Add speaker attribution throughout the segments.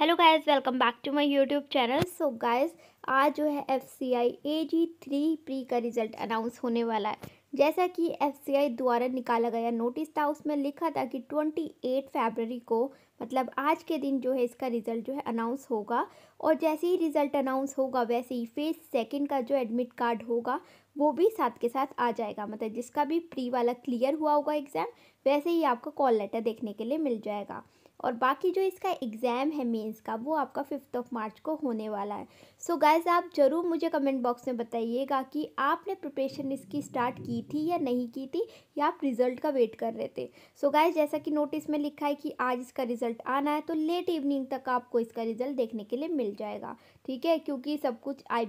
Speaker 1: hello guys welcome back to my YouTube channel so guys आज जो है F C I A G three pre का result announce होने वाला है जैसा कि एफ सी आई द्वारा निकाला गया नोटिस था उसमें लिखा था कि ट्वेंटी एट फेबररी को मतलब आज के दिन जो है इसका रिज़ल्ट जो है अनाउंस होगा और जैसे ही रिज़ल्ट अनाउंस होगा वैसे ही फेज सेकेंड का जो एडमिट कार्ड होगा वो भी साथ के साथ आ जाएगा मतलब जिसका भी प्री वाला क्लियर हुआ होगा एग्ज़ाम वैसे ही आपका कॉल लेटर देखने के लिए मिल जाएगा और बाकी जो इसका एग्ज़ाम है मेंस का वो आपका फिफ्थ ऑफ मार्च को होने वाला है सो so गाइज आप ज़रूर मुझे कमेंट बॉक्स में बताइएगा कि आपने प्रिपरेशन इसकी स्टार्ट की थी या नहीं की थी या आप रिज़ल्ट का वेट कर रहे थे सो so गाइज जैसा कि नोटिस में लिखा है कि आज इसका रिज़ल्ट आना है तो लेट इवनिंग तक आपको इसका रिज़ल्ट देखने के लिए मिल जाएगा ठीक है क्योंकि सब कुछ आई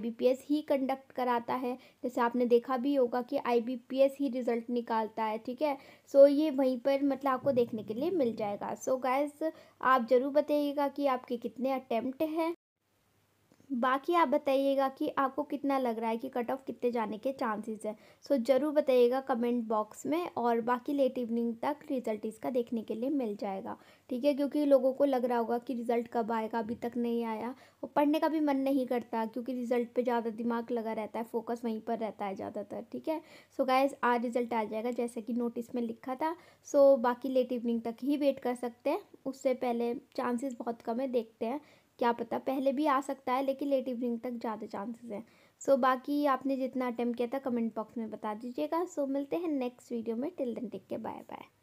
Speaker 1: ही कंडक्ट कराता है जैसे आपने देखा भी होगा कि आई ही रिज़ल्ट निकालता है ठीक है सो so ये वहीं पर मतलब आपको देखने के लिए मिल जाएगा सो so गाइज़ आप ज़रूर बताइएगा कि आपके कितने अटैम्प्ट हैं बाकी आप बताइएगा कि आपको कितना लग रहा है कि कट ऑफ कितने जाने के चांसेस हैं सो so, ज़रूर बताइएगा कमेंट बॉक्स में और बाकी लेट इवनिंग तक रिज़ल्ट इसका देखने के लिए मिल जाएगा ठीक है क्योंकि लोगों को लग रहा होगा कि रिज़ल्ट कब आएगा अभी तक नहीं आया और पढ़ने का भी मन नहीं करता क्योंकि रिज़ल्ट पर ज़्यादा दिमाग लगा रहता है फोकस वहीं पर रहता है ज़्यादातर ठीक है सो गाइज आज रिज़ल्ट आ जाएगा जैसे कि नोटिस में लिखा था सो so, बाकी लेट इवनिंग तक ही वेट कर सकते हैं उससे पहले चांसेस बहुत कम है देखते हैं क्या पता पहले भी आ सकता है लेकिन लेट इवनिंग तक ज़्यादा चांसेस हैं सो so, बाकी आपने जितना अटैम्प्ट किया था कमेंट बॉक्स में बता दीजिएगा सो so, मिलते हैं नेक्स्ट वीडियो में टिल दिन टिक के बाय बाय